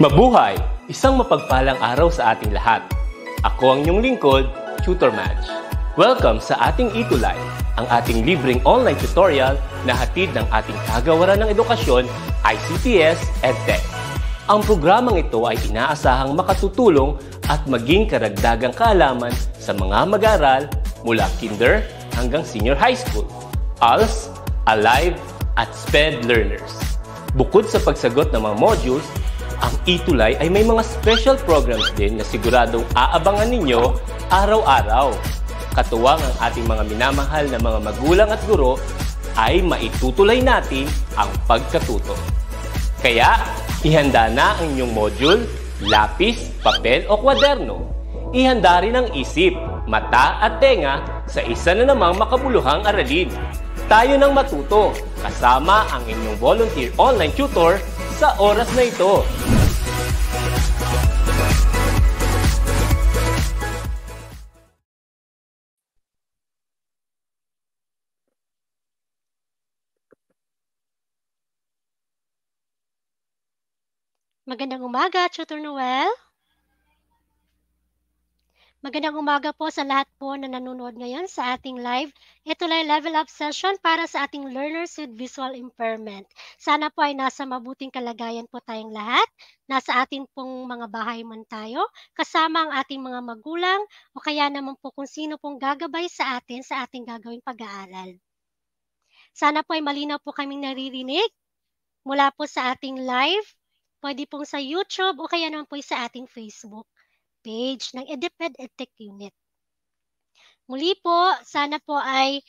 Mabuhay! Isang mapagpalang araw sa ating lahat. Ako ang inyong lingkod, Tutor Match. Welcome sa ating Itulay, ang ating libreng online tutorial na hatid ng ating kagawaran ng edukasyon, ICTS EdTech. Ang programang ito ay inaasahang makatutulong at maging karagdagang kaalaman sa mga mag-aral mula kinder hanggang senior high school, ALS, ALIVE, at SPED learners. Bukod sa pagsagot ng mga modules, ang Itulay ay may mga special programs din na siguradong aabangan ninyo araw-araw. Katuwang ang ating mga minamahal na mga magulang at guro ay maitutulay natin ang pagkatuto. Kaya, ihanda na ang inyong module, lapis, papel o kwaderno. Ihanda rin ang isip, mata at tenga sa isa na namang makabuluhang aralin tayo ng matuto kasama ang inyong volunteer online tutor sa oras na ito. Magandang umaga, Tutor Noel. Magandang umaga po sa lahat po na nanonood ngayon sa ating live. Ito lang level up session para sa ating learners with visual impairment. Sana po ay nasa mabuting kalagayan po tayong lahat. Nasa ating pong mga bahay man tayo, kasama ang ating mga magulang o kaya naman po kung sino pong gagabay sa atin sa ating gagawing pag-aaral. Sana po ay malinaw po kaming naririnig mula po sa ating live, pwede pong sa YouTube o kaya naman po sa ating Facebook page ng EDEPED EdTech Unit. Muli po, sana po ay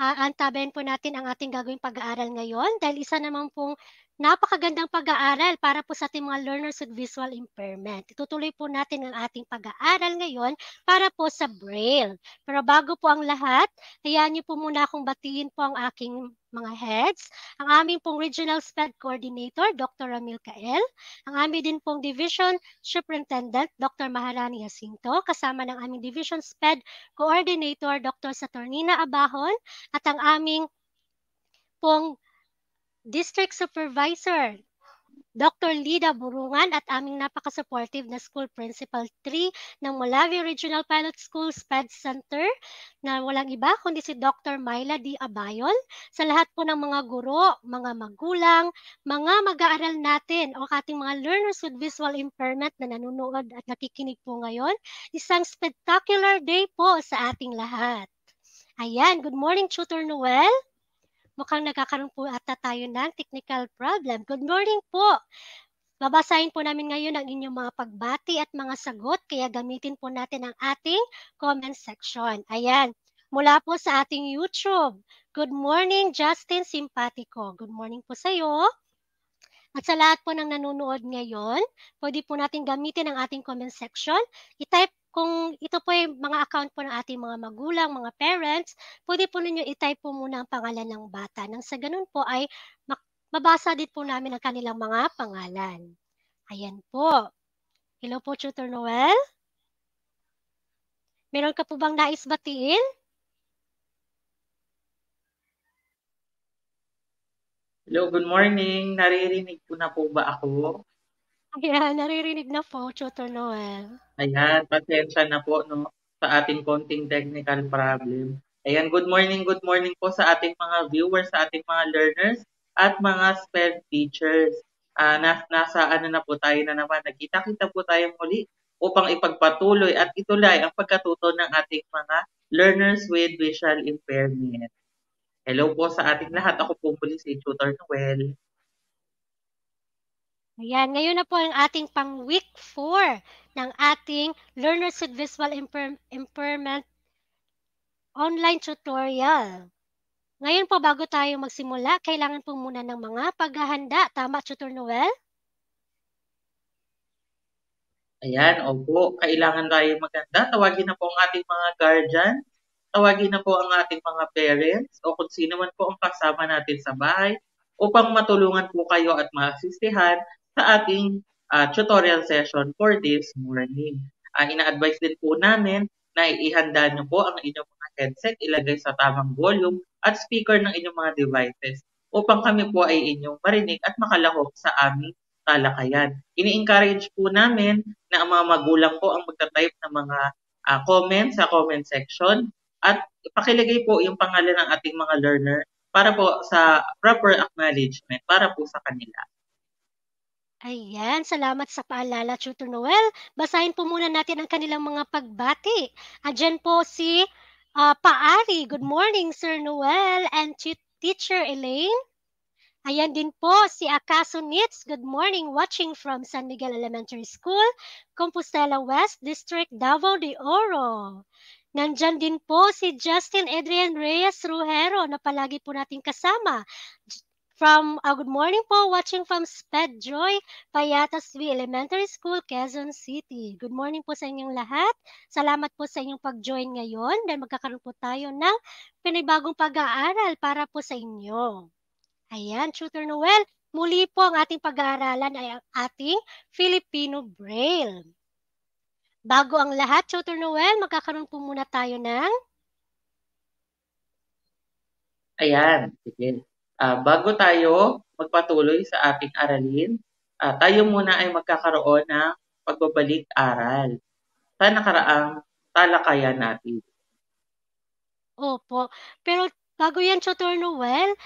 uh, ah, antabayan po natin ang ating gagawing pag-aaral ngayon dahil isa naman pong Napakagandang pag-aaral para po sa ating mga learners with visual impairment. Itutuloy po natin ang ating pag-aaral ngayon para po sa Braille. Pero bago po ang lahat, hayaan niyo po muna akong batiin po ang aking mga heads, ang aming pong Regional SPED Coordinator, Dr. Ramil Kael, ang aming din pong Division Superintendent, Dr. Maharani Jacinto, kasama ng aming Division SPED Coordinator, Dr. Saturnina Abahon, at ang aming pong District Supervisor, Dr. Lida Burungan at aming napaka-supportive na School Principal 3 ng Malawi Regional Pilot School SPED Center na walang iba kundi si Dr. Myla D. Abayol. Sa lahat po ng mga guro, mga magulang, mga mag-aaral natin o ating mga learners with visual impairment na nanonood at nakikinig po ngayon, isang spectacular day po sa ating lahat. Ayan, good morning Tutor Noel. Mukhang nagkakaroon po ata tayo ng technical problem. Good morning po! Babasahin po namin ngayon ang inyong mga pagbati at mga sagot, kaya gamitin po natin ang ating comment section. Ayan, mula po sa ating YouTube. Good morning, Justin Simpatico. Good morning po sa iyo. At sa lahat po ng nanonood ngayon, pwede po natin gamitin ang ating comment section. i kung ito po ay mga account po ng ating mga magulang, mga parents, pwede po ninyo i-type po muna ang pangalan ng bata. Nang sa ganun po ay mabasa din po namin ang kanilang mga pangalan. Ayan po. Hello po, Tutor Noel. Meron ka po bang nais batiin? Hello, good morning. Naririnig po na po ba ako? Yeah, naririnig na po, Tutor Noel. Ayan, pasensya na po no, sa ating konting technical problem. Ayan, good morning, good morning po sa ating mga viewers, sa ating mga learners, at mga spell teachers. Uh, nas, nasa ano na po tayo na naman, nagkita-kita po tayo muli upang ipagpatuloy at itulay ang pagkatuto ng ating mga learners with visual impairment. Hello po sa ating lahat. Ako po muli si Tutor Noel. Ayan, ngayon na po ang ating pang week 4 ng ating Learners with Visual Impair Impairment online tutorial. Ngayon po bago tayo magsimula, kailangan po muna ng mga paghahanda. Tama, Tutor Noel? Ayan, opo. Kailangan tayo maganda. Tawagin na po ang ating mga guardian. Tawagin na po ang ating mga parents o kung sino man po ang kasama natin sa bahay upang matulungan po kayo at maasistihan sa ating uh, tutorial session for this morning. Uh, ina-advise din po namin na ihanda nyo po ang inyong mga headset, ilagay sa tamang volume at speaker ng inyong mga devices upang kami po ay inyong marinig at makalahok sa aming talakayan. Ini-encourage po namin na ang mga magulang po ang magta-type ng mga uh, ah, comments sa comment section at ipakilagay po yung pangalan ng ating mga learner para po sa proper acknowledgement para po sa kanila. Ayan, salamat sa paalala, Tutor Noel. Basahin po muna natin ang kanilang mga pagbati. Andiyan po si uh, Paari. Good morning, Sir Noel and Teacher Elaine. Ayan din po si Akaso Nitz. Good morning, watching from San Miguel Elementary School, Compostela West District, Davao de Oro. Nandyan din po si Justin Adrian Reyes Rujero na palagi po nating kasama from uh, good morning po watching from Sped Joy Payatas V Elementary School Quezon City. Good morning po sa inyong lahat. Salamat po sa inyong pag-join ngayon dahil magkakaroon po tayo ng pinibagong pag-aaral para po sa inyo. Ayan, Tutor Noel, muli po ang ating pag-aaralan ay ang ating Filipino Braille. Bago ang lahat, Tutor Noel, magkakaroon po muna tayo ng Ayan, sige. Uh, bago tayo magpatuloy sa ating aralin, uh, tayo muna ay magkakaroon ng pagbabalik aral sa nakaraang talakayan natin. Opo. Pero bago yan, Chotor Noel,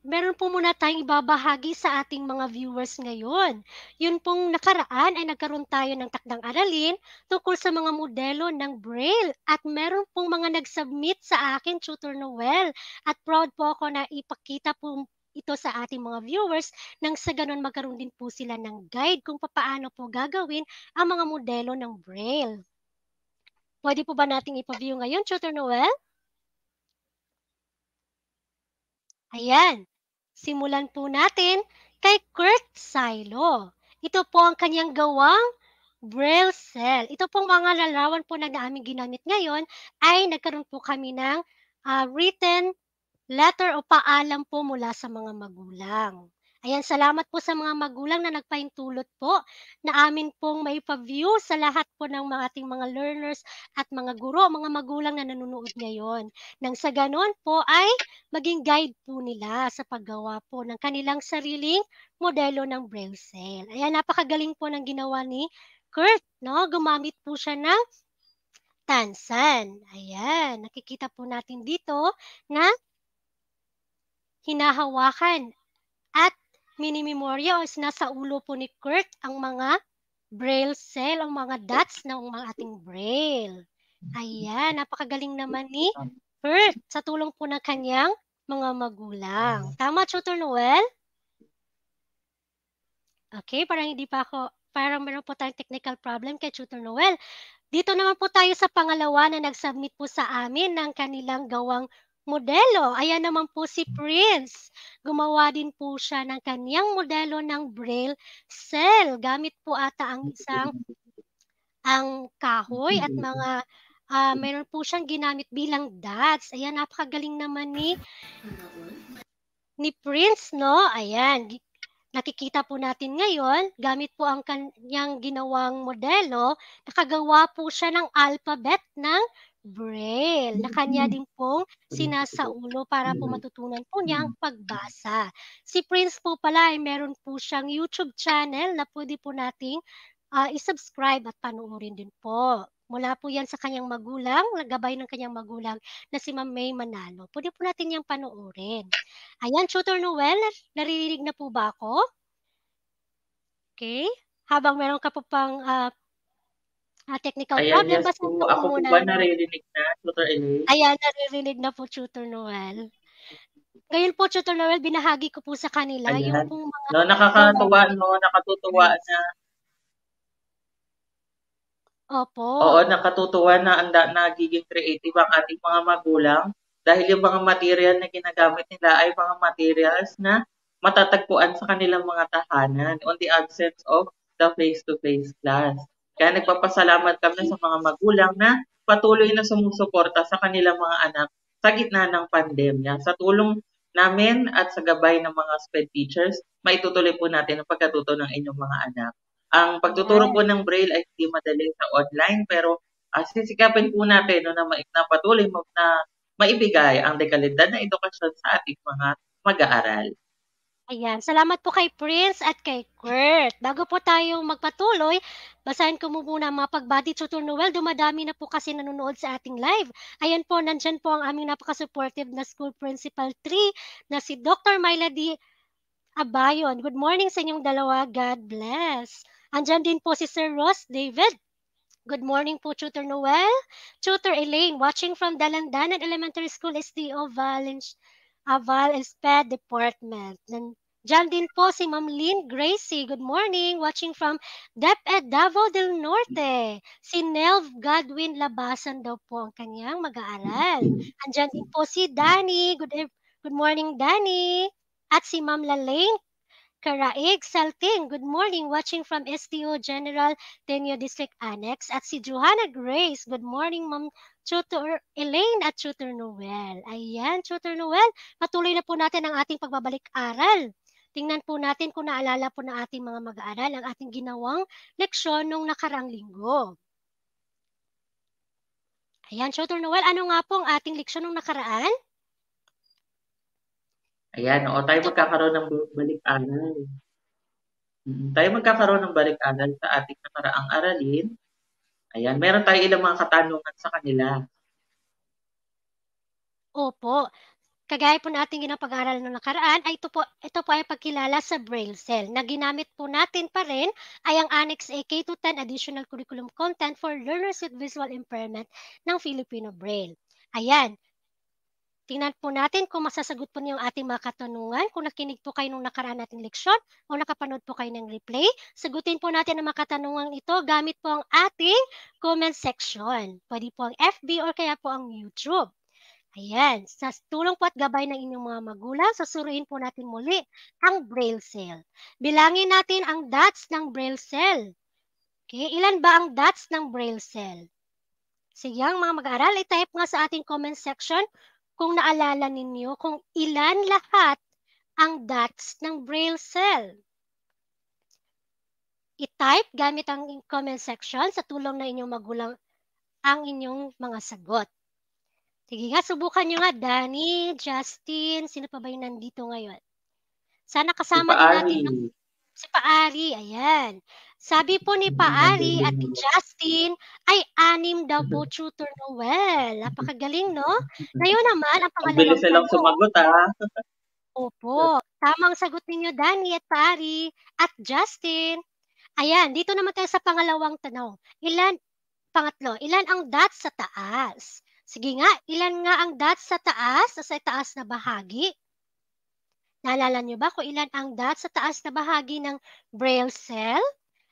meron po muna tayong ibabahagi sa ating mga viewers ngayon. Yun pong nakaraan ay nagkaroon tayo ng takdang aralin tungkol sa mga modelo ng Braille at meron pong mga nag-submit sa akin, Tutor Noel. At proud po ako na ipakita po ito sa ating mga viewers nang sa ganun magkaroon din po sila ng guide kung paano po gagawin ang mga modelo ng Braille. Pwede po ba nating ipaview ngayon, Tutor Noel? Ayan. Simulan po natin kay Kurt Silo. Ito po ang kanyang gawang Braille Cell. Ito pong mga larawan po na namin ginamit ngayon ay nagkaroon po kami ng uh, written letter o paalam po mula sa mga magulang. Ayan, salamat po sa mga magulang na nagpahintulot po na amin pong may view sa lahat po ng mga ating mga learners at mga guro, mga magulang na nanonood ngayon. Nang sa ganon po ay maging guide po nila sa paggawa po ng kanilang sariling modelo ng braille cell. Ayan, napakagaling po ng ginawa ni Kurt, no? Gumamit po siya ng tansan. Ayan, nakikita po natin dito na hinahawakan at mini minimemorya o nasa ulo po ni Kirk ang mga braille cell ang mga dots ng mga ating braille. Ayan, napakagaling naman ni Kirk sa tulong po ng kanyang mga magulang. Tama, Tutor Noel? Okay, parang hindi pa ako, parang meron po tayong technical problem kay Tutor Noel. Dito naman po tayo sa pangalawa na nag-submit po sa amin ng kanilang gawang modelo. Ayan naman po si Prince. Gumawa din po siya ng kaniyang modelo ng braille cell. Gamit po ata ang isang ang kahoy at mga uh, meron po siyang ginamit bilang dots. Ayan, napakagaling naman ni ni Prince, no? Ayan, nakikita po natin ngayon, gamit po ang kanyang ginawang modelo, nakagawa po siya ng alphabet ng braille na kanya din pong sinasaulo para po matutunan po niya ang pagbasa. Si Prince po pala ay meron po siyang YouTube channel na pwede po nating uh, isubscribe at panoorin din po. Mula po yan sa kanyang magulang, gabay ng kanyang magulang na si Ma'am May Manalo. Pwede po natin niyang panoorin. Ayan, Tutor Noel, naririnig na po ba ako? Okay. Habang meron ka po pang uh, uh, technical Ayan, problem. Yes, Basta po. Ako po ba naririnig na, Tutor Elaine? Ayan, naririnig na po, Tutor Noel. Ngayon po, Tutor Noel, binahagi ko po sa kanila Ayan. yung pong mga... No, nakakatuwa, no? Nakatutuwa na Opo. Oo, nakatutuwa na ang da- nagiging creative ang ating mga magulang dahil yung mga material na ginagamit nila ay mga materials na matatagpuan sa kanilang mga tahanan on the absence of the face-to-face class. Kaya nagpapasalamat kami sa mga magulang na patuloy na sumusuporta sa kanilang mga anak sa gitna ng pandemya. Sa tulong namin at sa gabay ng mga SPED teachers, maitutuloy po natin ang pagkatuto ng inyong mga anak. Ang pagtuturo po ng Braille ay hindi madali sa online pero uh, sisikapin po natin no, na, na patuloy mo na maibigay ang dekalidad na edukasyon sa ating mga mag-aaral. Ayan, salamat po kay Prince at kay Kurt. Bago po tayo magpatuloy, basahin ko muna mga pagbati tutor Noel. Dumadami na po kasi nanonood sa ating live. Ayan po, nandyan po ang aming napaka-supportive na School Principal 3 na si Dr. Myla D. Abayon. Good morning sa inyong dalawa. God bless. Andyan din po si Sir Ross David. Good morning po, Tutor Noel. Tutor Elaine, watching from Dalandanan Elementary School, SDO Valencia. Aval and Sped Department. Then, Diyan din po si Ma'am Lynn Gracie. Good morning. Watching from DepEd Davao del Norte. Si Nelv Godwin Labasan daw po ang kanyang mag-aaral. Andiyan din po si Danny. Good, good morning, Danny. At si Ma'am Lalaine Karaig Salting. Good morning. Watching from STO General Tenyo District Annex. At si Johanna Grace. Good morning, Ma'am Tutor Elaine at Tutor Noel. Ayan, Tutor Noel, patuloy na po natin ang ating pagbabalik-aral. Tingnan po natin kung naalala po na ating mga mag-aaral ang ating ginawang leksyon nung nakaraang linggo. Ayan, Tutor Noel, ano nga po ang ating leksyon nung nakaraan? Ayan, o tayo magkakaroon ng balik-aral. Mm, tayo magkakaroon ng balik-aral sa ating nakaraang aralin Ayan, meron tayo ilang mga katanungan sa kanila. Opo. Kagaya po natin ginapag-aral noong nakaraan, ay ito po, ito po ay pagkilala sa Braille Cell na ginamit po natin pa rin ay ang Annex A K-10 Additional Curriculum Content for Learners with Visual Impairment ng Filipino Braille. Ayan, Tingnan po natin kung masasagot po niyo ang ating mga katanungan. Kung nakinig po kayo nung nakaraan nating leksyon o nakapanood po kayo ng replay, sagutin po natin ang mga katanungan ito gamit po ang ating comment section. Pwede po ang FB or kaya po ang YouTube. Ayan, sa tulong po at gabay ng inyong mga magulang, sasuruin po natin muli ang braille cell. Bilangin natin ang dots ng braille cell. Okay, ilan ba ang dots ng braille cell? Sige, ang mga mag-aaral, i-type nga sa ating comment section kung naalala ninyo kung ilan lahat ang dots ng braille cell. I-type gamit ang comment section sa tulong na inyong magulang ang inyong mga sagot. Sige nga, subukan nyo nga. Danny, Justin, sino pa ba yung nandito ngayon? Sana kasama si din natin. Si Paari. Ayan. Sabi po ni Paari at ni Justin, ay anim daw po mm-hmm. tutor Noel. Napakagaling, no? Mm-hmm. Ngayon naman, ang pangalawang Bilis silang sumagot, ha? Ah. Opo. Tamang sagot ninyo, Danny at Paari at Justin. Ayan, dito naman tayo sa pangalawang tanong. Ilan, pangatlo, ilan ang dots sa taas? Sige nga, ilan nga ang dots sa taas, sa taas na bahagi? Naalala nyo ba kung ilan ang dots sa taas na bahagi ng braille cell?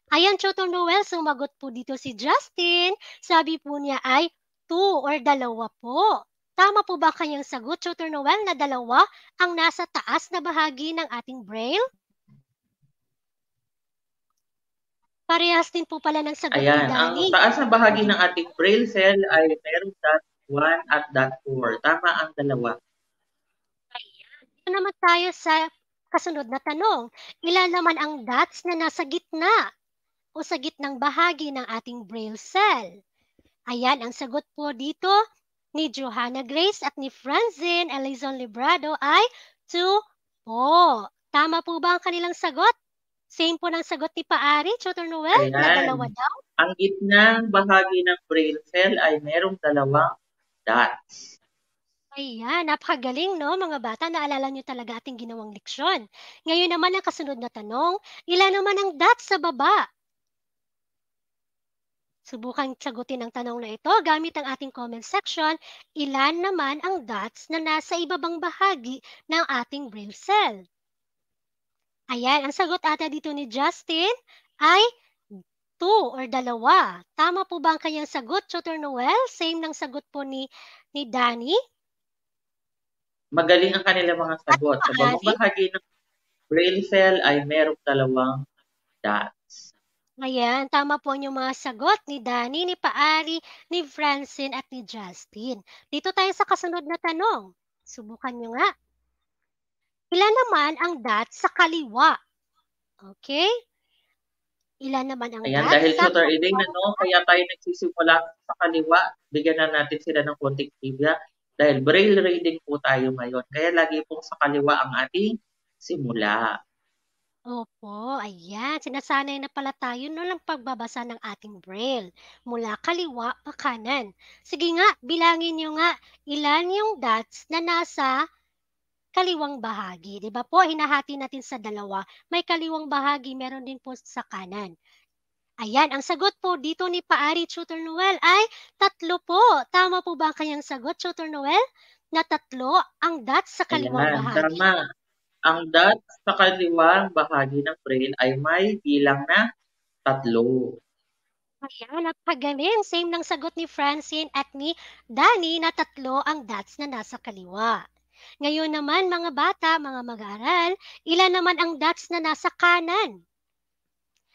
Ayan, Choto Noel, sumagot po dito si Justin. Sabi po niya ay two or dalawa po. Tama po ba kanyang sagot, Choto Noel, na dalawa ang nasa taas na bahagi ng ating braille? Parehas din po pala ng sagot Ayan, ni Danny. Ang taas na bahagi ng ating braille cell ay meron dot 1 at dot 4. Tama ang dalawa. Ayan. Ito naman tayo sa kasunod na tanong. Ilan naman ang dots na nasa gitna o sa gitnang bahagi ng ating braille cell? Ayan ang sagot po dito ni Johanna Grace at ni Franzin Elizon Librado ay 2 po. Tama po ba ang kanilang sagot? Same po ng sagot ni Paari, Tutor Noel, Ayan. na dalawa daw. Ang gitnang bahagi ng braille cell ay merong dalawang dots. Ayan, napakagaling no mga bata, naalala nyo talaga ating ginawang leksyon. Ngayon naman ang kasunod na tanong, ilan naman ang dots sa baba? Subukang sagutin ang tanong na ito gamit ang ating comment section. Ilan naman ang dots na nasa ibabang bahagi ng ating brain cell? Ayan, ang sagot ata dito ni Justin ay 2 or dalawa. Tama po ba ang kanyang sagot, Chutor Noel? Same ng sagot po ni, ni Danny? Magaling ang kanila mga sagot. Sa bahagi ng brain cell ay merong dalawang dots. Ayan, tama po yung mga sagot ni Dani, ni Paari, ni Francine at ni Justin. Dito tayo sa kasunod na tanong. Subukan nyo nga. Ilan naman ang dot sa kaliwa? Okay? Ilan naman ang Ayan, dot? dahil sa Saturday na no, kaya tayo nagsisimula sa kaliwa. Bigyan na natin sila ng konting trivia dahil braille reading po tayo ngayon. Kaya lagi pong sa kaliwa ang ating simula. Opo, ayan. Sinasanay na pala tayo no ang pagbabasa ng ating braille. Mula kaliwa pa kanan. Sige nga, bilangin nyo nga ilan yung dots na nasa kaliwang bahagi. 'Di ba po? Hinahati natin sa dalawa. May kaliwang bahagi, meron din po sa kanan. Ayan, ang sagot po dito ni Paari Tutor Noel ay tatlo po. Tama po ba ang kanyang sagot, Tutor Noel? Na tatlo ang dots sa kaliwang Ayan, bahagi. Tama. Ang dot sa kaliwang bahagi ng brain ay may bilang na tatlo. Ayan, napakagaling. Same ng sagot ni Francine at ni Danny na tatlo ang dots na nasa kaliwa. Ngayon naman, mga bata, mga mag-aaral, ilan naman ang dots na nasa kanan?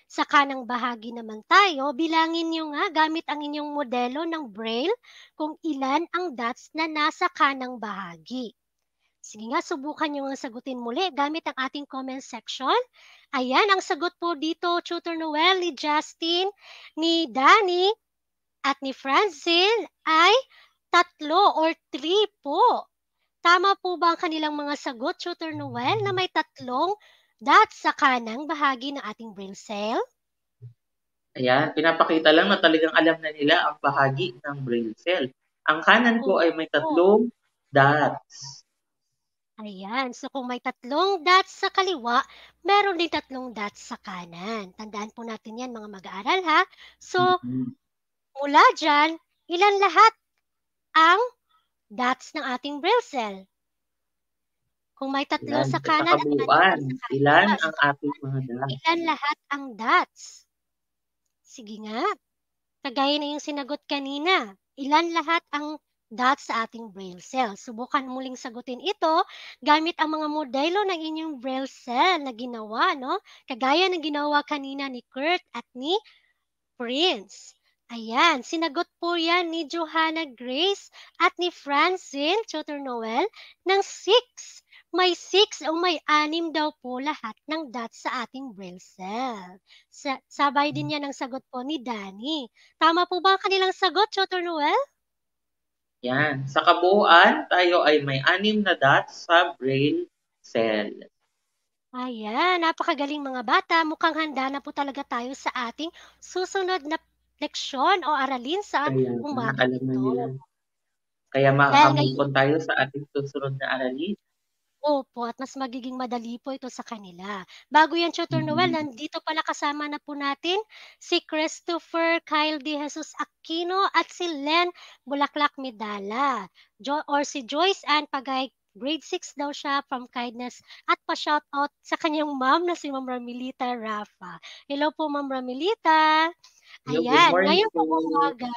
Sa kanang bahagi naman tayo, bilangin nyo nga gamit ang inyong modelo ng Braille kung ilan ang dots na nasa kanang bahagi. Sige nga, subukan nyo nga sagutin muli gamit ang ating comment section. Ayan, ang sagot po dito, Tutor Noel, ni Justin, ni Danny, at ni Francine ay tatlo or three po. Tama po ba ang kanilang mga sagot, Tutor Noel, na may tatlong dot sa kanang bahagi ng ating brain cell? Ayan, pinapakita lang na talagang alam na nila ang bahagi ng brain cell. Ang kanan po ay may tatlong dots. Ayan, so kung may tatlong dots sa kaliwa, meron din tatlong dots sa kanan. Tandaan po natin yan mga mag-aaral ha. So, mm-hmm. mula dyan, ilan lahat ang dots ng ating braille cell? Kung may tatlo ilan, sa kanan, at sa kaliwa. ilan ang ating mga dots? Ilan lahat ang dots? Sige nga. Kagaya na yung sinagot kanina. Ilan lahat ang dots? dahil sa ating braille cell. Subukan muling sagutin ito gamit ang mga modelo ng inyong braille cell na ginawa, no? Kagaya ng ginawa kanina ni Kurt at ni Prince. Ayan, sinagot po yan ni Johanna Grace at ni Francine Chotor Noel ng 6 may 6 o may anim daw po lahat ng dots sa ating braille cell. Sa sabay din hmm. yan ang sagot po ni Danny. Tama po ba ang kanilang sagot, Chotor Noel? Yan. Sa kabuuan, tayo ay may anim na dot sa brain cell. Ayan, napakagaling mga bata. Mukhang handa na po talaga tayo sa ating susunod na leksyon o aralin sa umaga. Kaya makakamove tayo sa ating susunod na aralin. Opo, at mas magiging madali po ito sa kanila. Bago yan, Tutor Noel, mm-hmm. nandito pala kasama na po natin si Christopher Kyle De Jesus Aquino at si Len Bulaklak Medala. Jo- or si Joyce Ann Pagay grade 6 daw siya from kindness at pa shoutout sa kanyang mom na si Ma'am Ramilita Rafa. Hello po Ma'am Ramilita. Ayan, Hello, ngayon po umaga.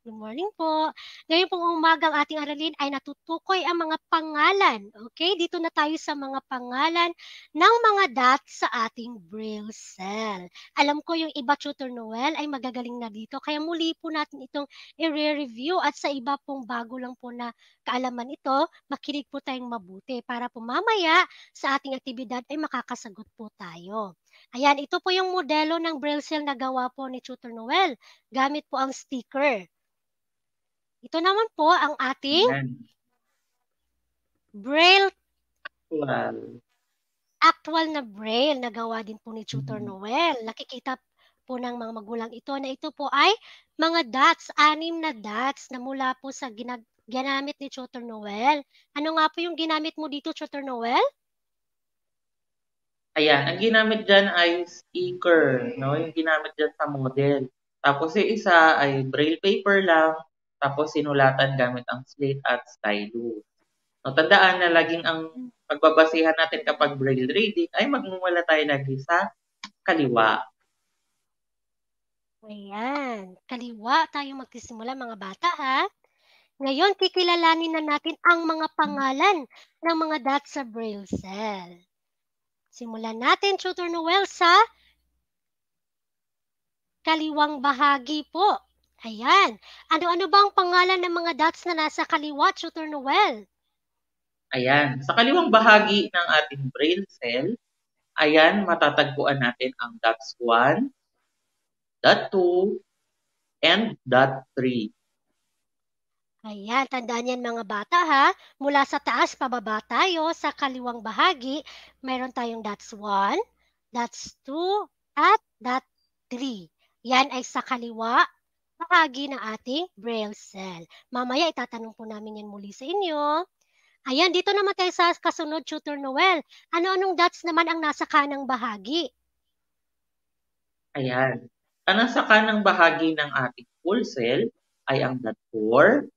Good morning po. Ngayon pong umagang ating aralin ay natutukoy ang mga pangalan. Okay, dito na tayo sa mga pangalan ng mga dot sa ating braille cell. Alam ko yung iba tutor Noel ay magagaling na dito. Kaya muli po natin itong i-review at sa iba pong bago lang po na kaalaman ito, makinig po tayong mabuti para po mamaya sa ating aktibidad ay makakasagot po tayo. Ayan, ito po yung modelo ng braille cell na gawa po ni Tutor Noel. Gamit po ang sticker. Ito naman po ang ating Braille. Actual. Actual na Braille na gawa din po ni Tutor mm-hmm. Noel. Nakikita po ng mga magulang ito na ito po ay mga dots, anim na dots na mula po sa ginag ginamit ni Tutor Noel. Ano nga po yung ginamit mo dito, Tutor Noel? Ayan, ang ginamit dyan ay sticker, no? yung ginamit dyan sa model. Tapos yung isa ay braille paper lang, tapos sinulatan gamit ang slate at stylus. No, tandaan na laging ang pagbabasihan natin kapag braille reading ay magmumula tayo lagi sa kaliwa. Ayan, kaliwa tayo magsisimula mga bata ha. Ngayon, kikilalanin na natin ang mga pangalan ng mga dots sa braille cell. Simulan natin, Tutor Noel, sa kaliwang bahagi po Ayan. Ano-ano ba ang pangalan ng mga dots na nasa kaliwa, Tutor Noel? Ayan. Sa kaliwang bahagi ng ating brain cell, ayan, matatagpuan natin ang dots 1, dot 2, and dot 3. Ayan, tandaan yan mga bata ha. Mula sa taas pababa tayo sa kaliwang bahagi, mayroon tayong dots 1, dots 2, at dot 3. Yan ay sa kaliwa bahagi ng ating braille cell. Mamaya itatanong po namin yan muli sa inyo. Ayan, dito naman tayo sa kasunod, Tutor Noel. Ano-anong dots naman ang nasa kanang bahagi? Ayan. Ang nasa kanang bahagi ng ating full cell ay ang dot 4,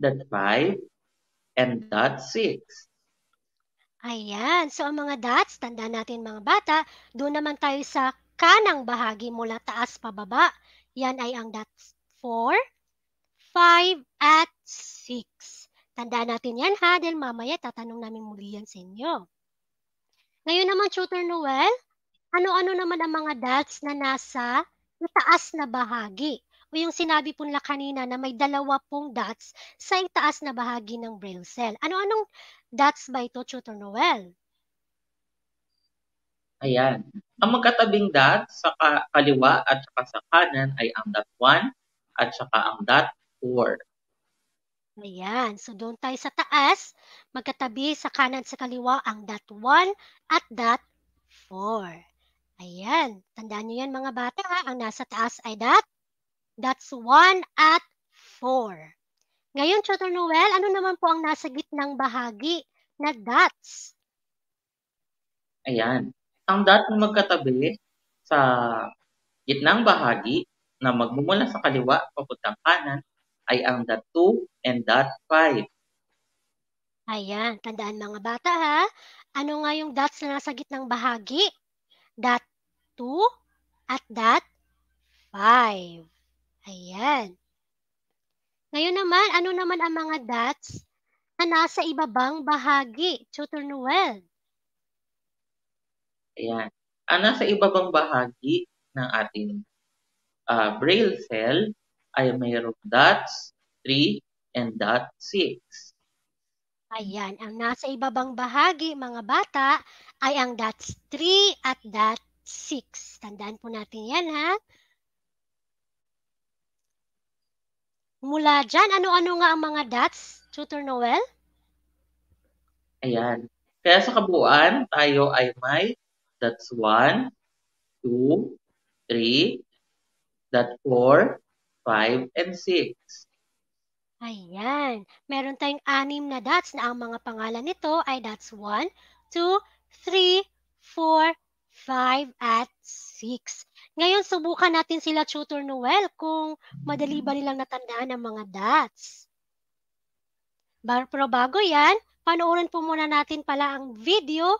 dot 5, and dot 6. Ayan. So, ang mga dots, tanda natin mga bata, doon naman tayo sa kanang bahagi mula taas pababa. Yan ay ang dots 4, 5, at 6. Tandaan natin yan ha, dahil mamaya tatanong namin muli yan sa inyo. Ngayon naman, Tutor Noel, ano-ano naman ang mga dots na nasa itaas na bahagi? O yung sinabi po nila kanina na may dalawa pong dots sa itaas na bahagi ng braille cell. Ano-anong dots ba ito, Tutor Noel? Ayan. Ang magkatabing dot sa kaliwa at saka sa kanan ay ang dot 1 at saka ang dot 4. Ayan. So doon tayo sa taas, magkatabi sa kanan at sa kaliwa ang dot 1 at dot 4. Ayan. Tandaan nyo yan mga bata. Ang nasa taas ay dot. That's 1 at 4. Ngayon, Tutor Noel, ano naman po ang nasa gitnang bahagi na dots? Ayan ang dating magkatabi sa gitnang bahagi na magmumula sa kaliwa papuntang kanan ay ang dot 2 and dot 5. Ayan, tandaan mga bata ha. Ano nga yung dots na nasa gitnang bahagi? Dot 2 at dot 5. Ayan. Ngayon naman, ano naman ang mga dots na nasa ibabang bahagi, Tutor Noel? Ayan. Ang ah, nasa ibabang bahagi ng ating uh, braille cell ay mayroong dots 3 and dot 6. Ayan, ang nasa ibabang bahagi mga bata ay ang dots 3 at dot 6. Tandaan po natin yan ha. Mula dyan, ano-ano nga ang mga dots, Tutor Noel? Ayan. Kaya sa kabuuan, tayo ay may That's one, two, three, that's four, five, and six. Ayan. Meron tayong anim na dots na ang mga pangalan nito ay dots 1, 2, 3, 4, 5, at 6. Ngayon, subukan natin sila Tutor Noel kung madali ba nilang natandaan ang mga dots. Pero bago yan, panoorin po muna natin pala ang video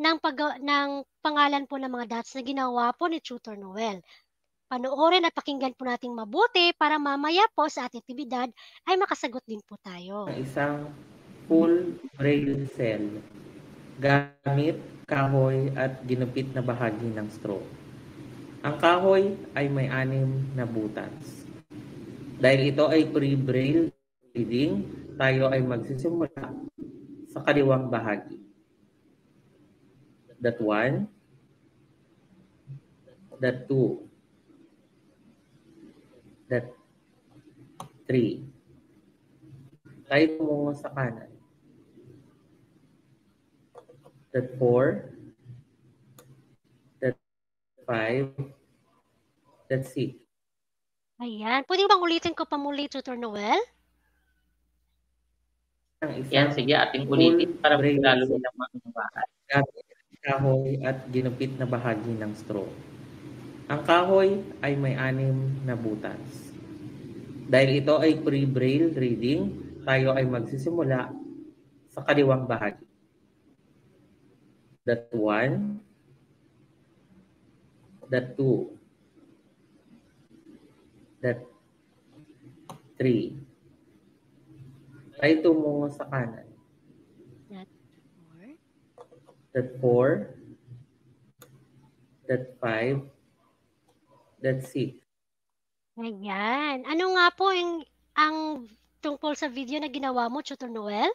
ng, pag- ng pangalan po ng mga dots na ginawa po ni Tutor Noel. Panoorin at pakinggan po nating mabuti para mamaya po sa ating tibidad ay makasagot din po tayo. Isang full braille cell gamit kahoy at ginupit na bahagi ng straw. Ang kahoy ay may anim na butas. Dahil ito ay pre-braille reading, tayo ay magsisimula sa kaliwang bahagi that one, that two, that three. Type mo sa kanan. That four, that five, that six. Ayan. Pwede bang ulitin ko pa muli, Tutor Noel? Yan, sige, ating ulitin para lalo na mga bahay. Gamit kahoy at ginupit na bahagi ng straw. Ang kahoy ay may anim na butas. Dahil ito ay pre-braille reading, tayo ay magsisimula sa kaliwang bahagi. That one, that two, that three. Tayo tumungo sa kanan. that 4, that 5, that 6. Ayan. Ano nga po yung, ang tungkol sa video na ginawa mo, Tutor Noel?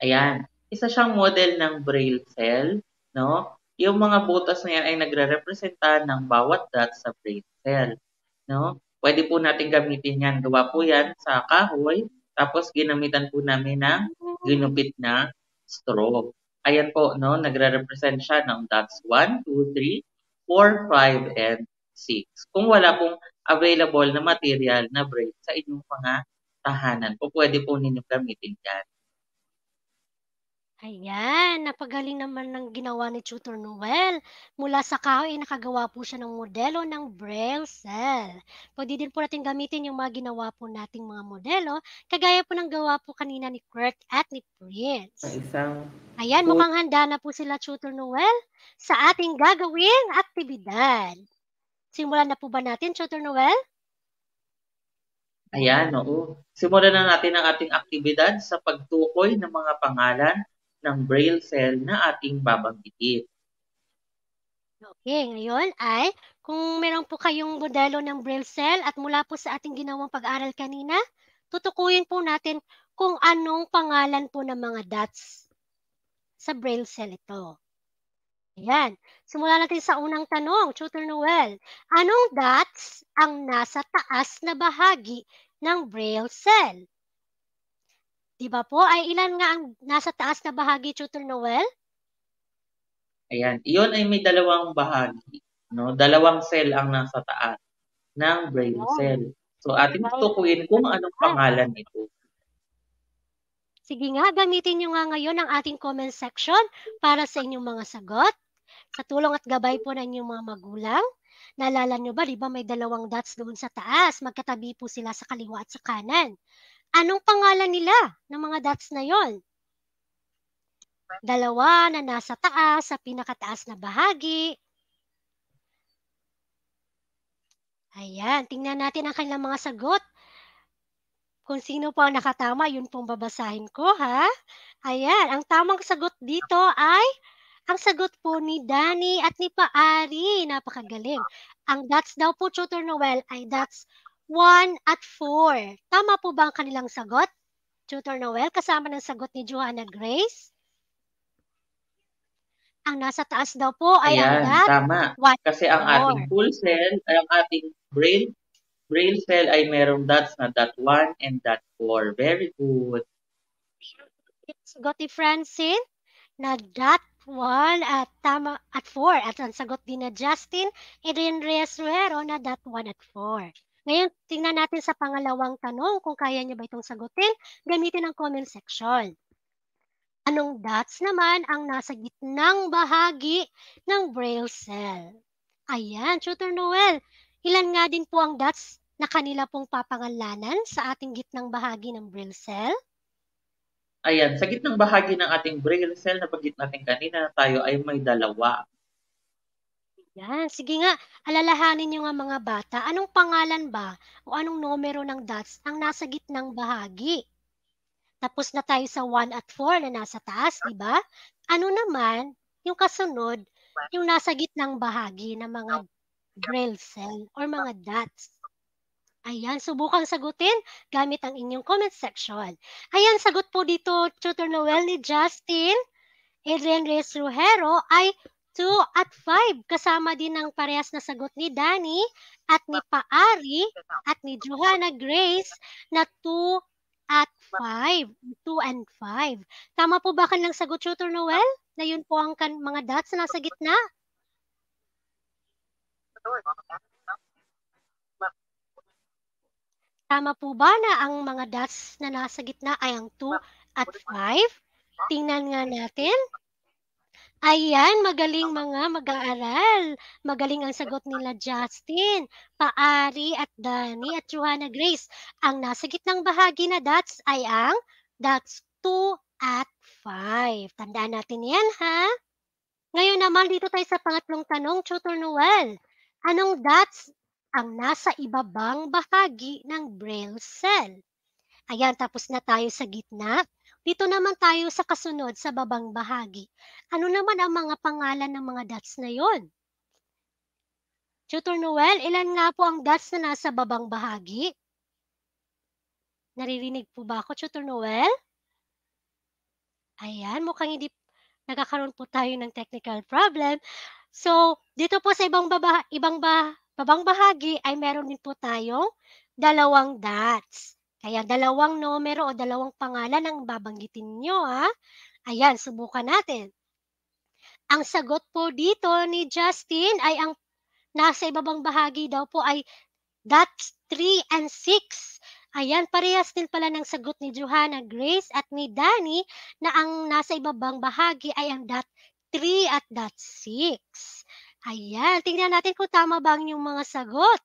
Ayan. Isa siyang model ng braille cell, no? Yung mga butas na yan ay nagre-representa ng bawat dot sa braille cell, no? Pwede po natin gamitin yan. Gawa po yan sa kahoy, tapos ginamitan po namin ng ginupit na straw ayan po, no, nagre-represent siya ng dots 1, 2, 3, 4, 5, and 6. Kung wala pong available na material na braid sa inyong mga tahanan, po pwede po ninyo gamitin yan. Ayan, napagaling naman ng ginawa ni Tutor Noel. Mula sa kahoy, nakagawa po siya ng modelo ng braille cell. Pwede din po natin gamitin yung mga ginawa po nating mga modelo, kagaya po ng gawa po kanina ni Kurt at ni Prince. Isang Ayan, mukhang handa na po sila Tutor Noel sa ating gagawing aktibidad. Simulan na po ba natin, Tutor Noel? Ayan, oo. Simulan na natin ang ating aktibidad sa pagtukoy ng mga pangalan ng braille cell na ating babanggitin. Okay, ngayon ay kung meron po kayong modelo ng braille cell at mula po sa ating ginawang pag-aral kanina, tutukuyin po natin kung anong pangalan po ng mga dots sa braille cell ito. Ayan. Simulan natin sa unang tanong, Tutor Noel. Anong dots ang nasa taas na bahagi ng braille cell? Di ba po? Ay ilan nga ang nasa taas na bahagi, Tutor Noel? Ayan, iyon ay may dalawang bahagi. No? Dalawang cell ang nasa taas ng brain cell. So ating tutukuyin kung anong pangalan nito. Sige nga, gamitin nyo nga ngayon ang ating comment section para sa inyong mga sagot. Sa tulong at gabay po ng inyong mga magulang. Naalala nyo ba, di ba may dalawang dots doon sa taas? Magkatabi po sila sa kaliwa at sa kanan. Anong pangalan nila ng mga dots na yon? Dalawa na nasa taas, sa pinakataas na bahagi. Ayan, tingnan natin ang kanilang mga sagot. Kung sino po ang nakatama, yun pong babasahin ko ha. Ayan, ang tamang sagot dito ay ang sagot po ni Danny at ni Paari. Napakagaling. Ang dots daw po, Tutor Noel, ay dots 1 at 4. Tama po ba ang kanilang sagot? Tutor Noel, kasama ng sagot ni Johanna Grace. Ang nasa taas daw po ay Ayan, ang that. Tama. What Kasi ang more? ating full cell, ang ating brain, brain cell ay merong dots na dot 1 and dot 4. Very good. Sagot ni Francine na dot 1 at tama at 4. At ang sagot din na Justin, Irene Reyes Ruero na dot 1 at 4. Ngayon, tingnan natin sa pangalawang tanong kung kaya niyo ba itong sagutin. Gamitin ang comment section. Anong dots naman ang nasa gitnang bahagi ng braille cell? Ayan, Tutor Noel. Ilan nga din po ang dots na kanila pong papangalanan sa ating gitnang bahagi ng braille cell? Ayan, sa gitnang bahagi ng ating braille cell na bagit natin kanina, tayo ay may dalawa. Yan, sige nga. Alalahanin nyo nga mga bata, anong pangalan ba o anong numero ng dots ang nasa gitnang bahagi? Tapos na tayo sa 1 at 4 na nasa taas, di ba? Ano naman yung kasunod, yung nasa gitnang bahagi ng mga braille cell or mga dots? Ayan, subukan sagutin gamit ang inyong comment section. Ayan, sagot po dito, Tutor Noel ni Justin Adrian Reyes Rujero ay 2 at 5 kasama din ng parehas na sagot ni Danny at ni Paari at ni Johanna Grace na 2 at 5. 2 and 5. Tama po ba kanilang sagot, Tutor Noel? Na yun po ang kan mga dots na nasa gitna? Tama po ba na ang mga dots na nasa gitna ay ang 2 at 5? Tingnan nga natin. Ayan, magaling mga mag-aaral. Magaling ang sagot nila Justin, Paari at Dani at Joanna Grace. Ang nasa gitnang bahagi na dots ay ang dots 2 at 5. Tandaan natin yan ha. Ngayon naman dito tayo sa pangatlong tanong, Tutor Noel. Anong dots ang nasa ibabang bahagi ng braille cell? Ayan, tapos na tayo sa gitna. Dito naman tayo sa kasunod sa babang bahagi. Ano naman ang mga pangalan ng mga dots na yon? Tutor Noel, ilan nga po ang dots na nasa babang bahagi? Naririnig po ba ako, Tutor Noel? Ayan, mukhang hindi nagkakaroon po tayo ng technical problem. So, dito po sa ibang baba, ibang ba, babang bahagi ay meron din po tayong dalawang dots. Kaya dalawang numero o dalawang pangalan ang babanggitin nyo, ha? Ayan, subukan natin. Ang sagot po dito ni Justin ay ang nasa ibabang bahagi daw po ay that's 3 and 6. Ayan, parehas din pala ng sagot ni Johanna Grace at ni Danny na ang nasa ibabang bahagi ay ang dot 3 at dot 6. Ayan, tingnan natin kung tama ba ang inyong mga sagot.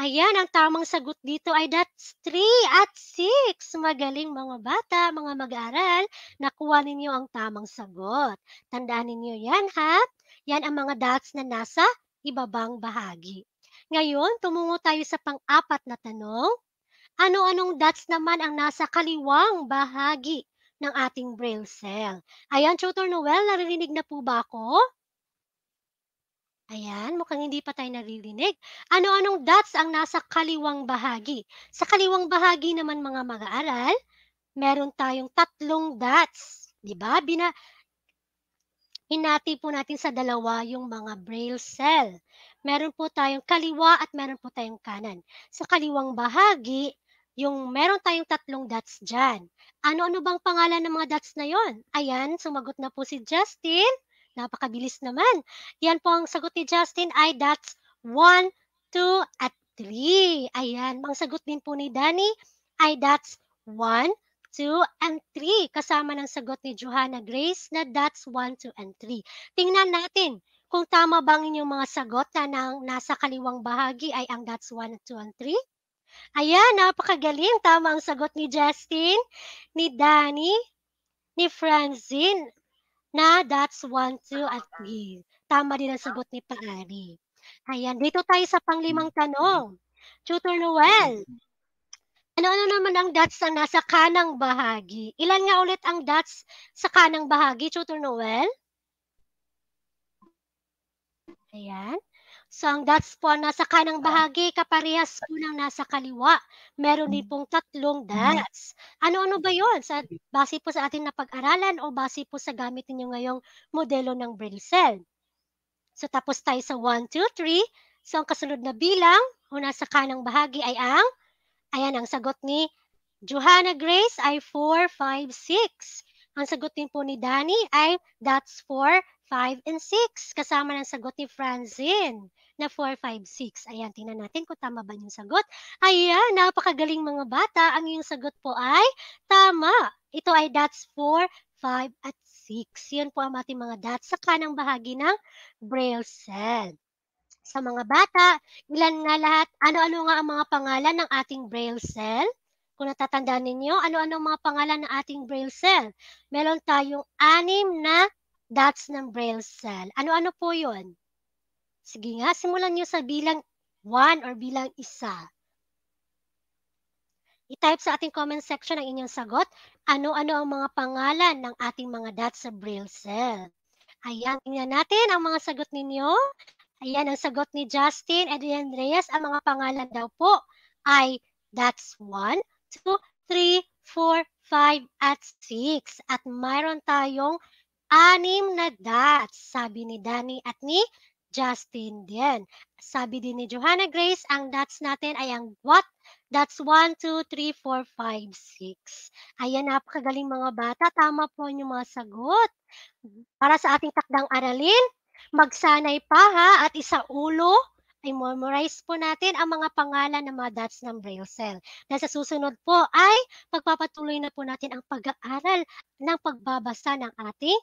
Ayan, ang tamang sagot dito ay that's 3 at 6. Magaling mga bata, mga mag-aaral, nakuha ninyo ang tamang sagot. Tandaan ninyo yan ha. Yan ang mga dots na nasa ibabang bahagi. Ngayon, tumungo tayo sa pang-apat na tanong. Ano-anong dots naman ang nasa kaliwang bahagi ng ating braille cell? Ayan, Tutor Noel, naririnig na po ba ako? Ayan, mukhang hindi pa tayo naririnig. Ano-anong dots ang nasa kaliwang bahagi? Sa kaliwang bahagi naman mga mag-aaral, meron tayong tatlong dots. Di ba? Bina hinati po natin sa dalawa yung mga braille cell. Meron po tayong kaliwa at meron po tayong kanan. Sa kaliwang bahagi, yung meron tayong tatlong dots dyan. Ano-ano bang pangalan ng mga dots na yon? Ayan, sumagot na po si Justin. Napakabilis naman. Yan po ang sagot ni Justin ay that's 1, 2, at 3. Ayan, ang sagot din po ni Danny ay that's 1, 2, and 3. Kasama ng sagot ni Johanna Grace na that's 1, 2, and 3. Tingnan natin kung tama bang inyong mga sagot na nang nasa kaliwang bahagi ay ang that's 1, 2, and 3. Ayan, napakagaling. Tama ang sagot ni Justin, ni Danny, ni Francine na that's one, two, at three. Tama din ang sagot ni Paari. Ayan, dito tayo sa panglimang tanong. Tutor Noel, ano-ano naman ang dots ang nasa kanang bahagi? Ilan nga ulit ang dots sa kanang bahagi, Tutor Noel? Ayan. So ang dots po nasa kanang ah. bahagi, kaparehas po ng nasa kaliwa. Meron din mm. pong tatlong dots. Mm. Ano-ano ba yon? Sa, mm. base po sa ating napag-aralan o base po sa gamitin ninyo ngayong modelo ng braille cell. So tapos tayo sa 1, 2, 3. So ang kasunod na bilang o nasa kanang bahagi ay ang, ayan ang sagot ni Johanna Grace ay 4, 5, 6. Ang sagot din po ni Danny ay that's 4, 5, and 6. Kasama ng sagot ni Francine na 4, 5, 6. Ayan, tingnan natin kung tama ba yung sagot. Ayan, napakagaling mga bata. Ang iyong sagot po ay tama. Ito ay that's 4, 5, at 6. Yan po ang ating mga dots sa kanang bahagi ng Braille cell. sa mga bata, ilan nga lahat, ano-ano nga ang mga pangalan ng ating braille cell? Kung natatandaan ninyo, ano-ano mga pangalan ng ating braille cell? Meron tayong anim na dots ng braille cell. Ano-ano po yun? Sige nga, simulan nyo sa bilang 1 or bilang isa. I-type sa ating comment section ang inyong sagot. Ano-ano ang mga pangalan ng ating mga dots sa braille cell? Ayan, tingnan natin ang mga sagot ninyo. Ayan, ang sagot ni Justin Adrian Reyes, ang mga pangalan daw po ay dots 1 2, 3, 4, 5, at 6. At mayroon tayong anim na dots, sabi ni Danny at ni Justin din. Sabi din ni Johanna Grace, ang dots natin ay ang what? That's 1, 2, 3, 4, 5, 6. Ayan, napakagaling mga bata. Tama po yung mga sagot. Para sa ating takdang aralin, magsanay pa ha at isa ulo i memorize po natin ang mga pangalan ng mga dots ng Braille cell. Na sa susunod po ay pagpapatuloy na po natin ang pag-aaral ng pagbabasa ng ating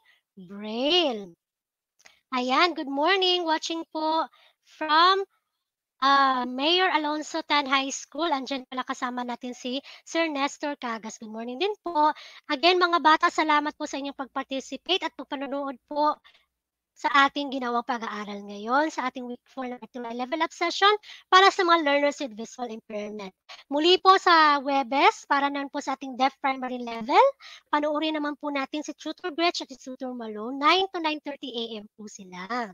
Braille. Ayan, good morning. Watching po from uh, Mayor Alonso Tan High School. Andiyan pala kasama natin si Sir Nestor Cagas. Good morning din po. Again, mga bata, salamat po sa inyong pag-participate at pagpanonood po sa ating ginawang pag-aaral ngayon sa ating week 4 ng Activity Level Up session para sa mga learners with visual impairment. Muli po sa Webes para naman po sa ating Deaf Primary Level. Panoorin naman po natin si Tutor Gretch at si Tutor Malone. 9 to 9.30 a.m. po sila.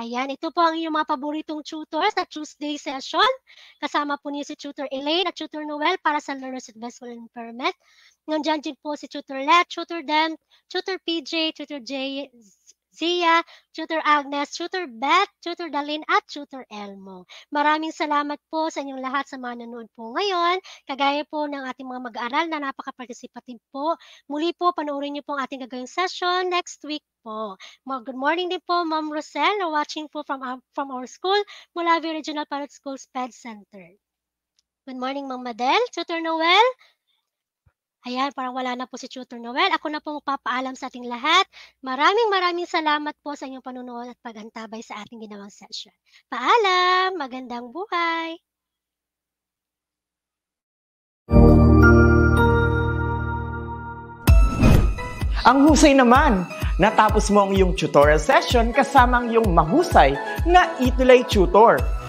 Ayan, ito po ang inyong mga paboritong tutors sa Tuesday session. Kasama po niyo si Tutor Elaine at Tutor Noel para sa learners with visual impairment. Nandiyan din po si Tutor Let, Tutor Dem, Tutor PJ, Tutor J, Gia, Tutor Agnes, Tutor Beth, Tutor Dalin, at Tutor Elmo. Maraming salamat po sa inyong lahat sa mga nanonood po ngayon. Kagaya po ng ating mga mag-aaral na napaka-participative po. Muli po, panoorin niyo po ang ating gagawing session next week po. Good morning din po, Ma'am Rosel, watching po from our, from our school, Mulavi Regional Pilot Schools PED Center. Good morning, Ma'am Madel, Tutor Noel, Ayan, parang wala na po si Tutor Noel. Ako na po magpapaalam sa ating lahat. Maraming maraming salamat po sa inyong panunood at pagantabay sa ating ginawang session. Paalam! Magandang buhay! Ang husay naman! Natapos mo ang iyong tutorial session kasama ang iyong mahusay na Itulay Tutor.